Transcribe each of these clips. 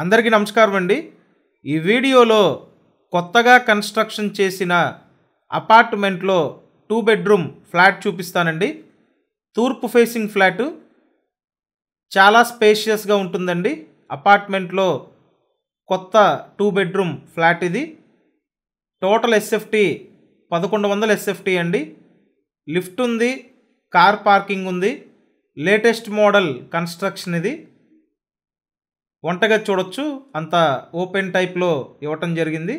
అందరికీ నమస్కారం అండి ఈ వీడియోలో కొత్తగా కన్స్ట్రక్షన్ చేసిన అపార్ట్మెంట్లో టూ బెడ్రూమ్ ఫ్లాట్ చూపిస్తానండి తూర్పు ఫేసింగ్ ఫ్లాటు చాలా స్పేషియస్గా ఉంటుందండి అపార్ట్మెంట్లో కొత్త టూ బెడ్రూమ్ ఫ్లాట్ ఇది టోటల్ ఎస్ఎఫ్టీ పదకొండు వందల ఎస్ఎఫ్టీ అండి లిఫ్ట్ ఉంది కార్ పార్కింగ్ ఉంది లేటెస్ట్ మోడల్ కన్స్ట్రక్షన్ ఇది వంటగది చూడొచ్చు అంత ఓపెన్ టైప్లో ఇవ్వటం జరిగింది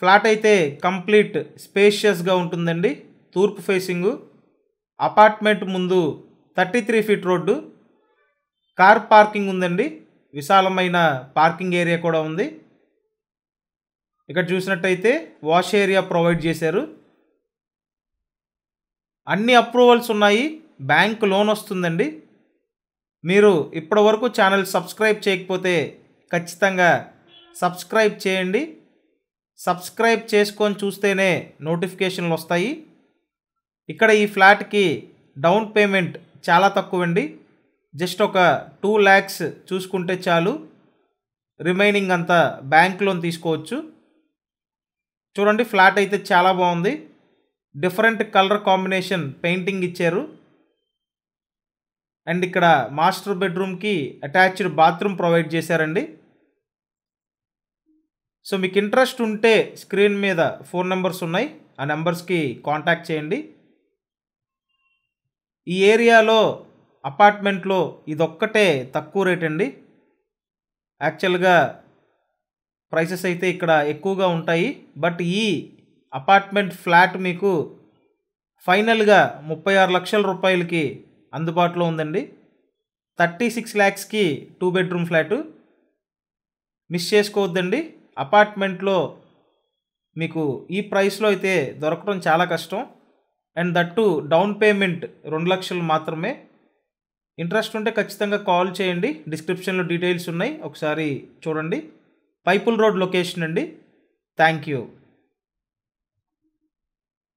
ఫ్లాట్ అయితే కంప్లీట్ స్పేషియస్గా ఉంటుందండి తూర్పు ఫేసింగు అపార్ట్మెంట్ ముందు thirty three feet road car parking ఉందండి విశాలమైన పార్కింగ్ ఏరియా కూడా ఉంది ఇక్కడ చూసినట్టయితే వాష్ ఏరియా ప్రొవైడ్ చేశారు అన్ని అప్రూవల్స్ ఉన్నాయి బ్యాంక్ లోన్ వస్తుందండి మీరు ఇప్పటివరకు ఛానల్ సబ్స్క్రైబ్ చేయకపోతే ఖచ్చితంగా సబ్స్క్రైబ్ చేయండి సబ్స్క్రైబ్ చేసుకొని చూస్తేనే నోటిఫికేషన్లు వస్తాయి ఇక్కడ ఈ ఫ్లాట్కి డౌన్ పేమెంట్ చాలా తక్కువండి జస్ట్ ఒక టూ ల్యాక్స్ చూసుకుంటే చాలు రిమైనింగ్ అంతా బ్యాంక్ లోన్ తీసుకోవచ్చు చూడండి ఫ్లాట్ అయితే చాలా బాగుంది డిఫరెంట్ కలర్ కాంబినేషన్ పెయింటింగ్ ఇచ్చారు అండ్ ఇక్కడ మాస్టర్ బెడ్రూమ్కి అటాచ్డ్ బాత్రూమ్ ప్రొవైడ్ చేశారండి సో మీకు ఇంట్రెస్ట్ ఉంటే స్క్రీన్ మీద ఫోన్ నెంబర్స్ ఉన్నాయి ఆ నెంబర్స్కి కాంటాక్ట్ చేయండి ఈ ఏరియాలో అపార్ట్మెంట్లో ఇదొక్కటే తక్కువ రేట్ అండి యాక్చువల్గా ప్రైసెస్ అయితే ఇక్కడ ఎక్కువగా ఉంటాయి బట్ ఈ అపార్ట్మెంట్ ఫ్లాట్ మీకు ఫైనల్గా ముప్పై ఆరు లక్షల రూపాయలకి అందుబాటులో ఉందండి థర్టీ సిక్స్ ల్యాక్స్కి టూ బెడ్రూమ్ ఫ్లాటు మిస్ చేసుకోవద్దండి అపార్ట్మెంట్లో మీకు ఈ ప్రైస్లో అయితే దొరకడం చాలా కష్టం అండ్ దట్టు డౌన్ పేమెంట్ రెండు లక్షలు మాత్రమే ఇంట్రెస్ట్ ఉంటే ఖచ్చితంగా కాల్ చేయండి డిస్క్రిప్షన్లో డీటెయిల్స్ ఉన్నాయి ఒకసారి చూడండి పైపుల్ రోడ్ లొకేషన్ అండి థ్యాంక్ యూ